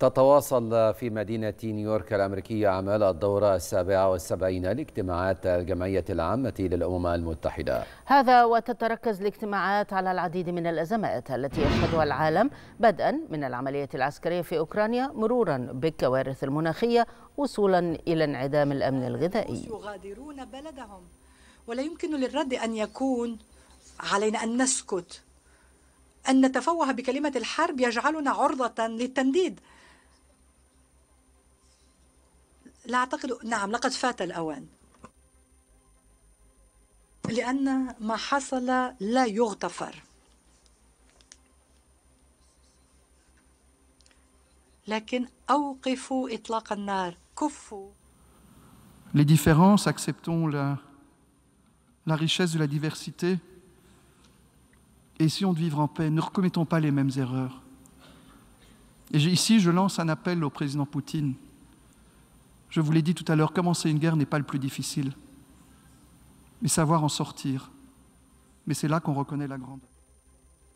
تتواصل في مدينة نيويورك الأمريكية أعمال الدورة السابعة والسبعين لاجتماعات الجمعية العامة للأمم المتحدة هذا وتتركز الاجتماعات على العديد من الأزمات التي يشهدها العالم بدءا من العملية العسكرية في أوكرانيا مرورا بالكوارث المناخية وصولا إلى انعدام الأمن الغذائي يغادرون بلدهم ولا يمكن للرد أن يكون علينا أن نسكت أن نتفوه بكلمة الحرب يجعلنا عرضة للتنديد Les différences, acceptons la, la richesse de la diversité. Essayons de vivre en paix, ne recommettons pas les mêmes erreurs. Et ici, je lance un appel au président Poutine. Je vous l'ai dit tout à l'heure, commencer une guerre n'est pas le plus difficile, mais savoir en sortir. Mais c'est là qu'on reconnaît la grandeur.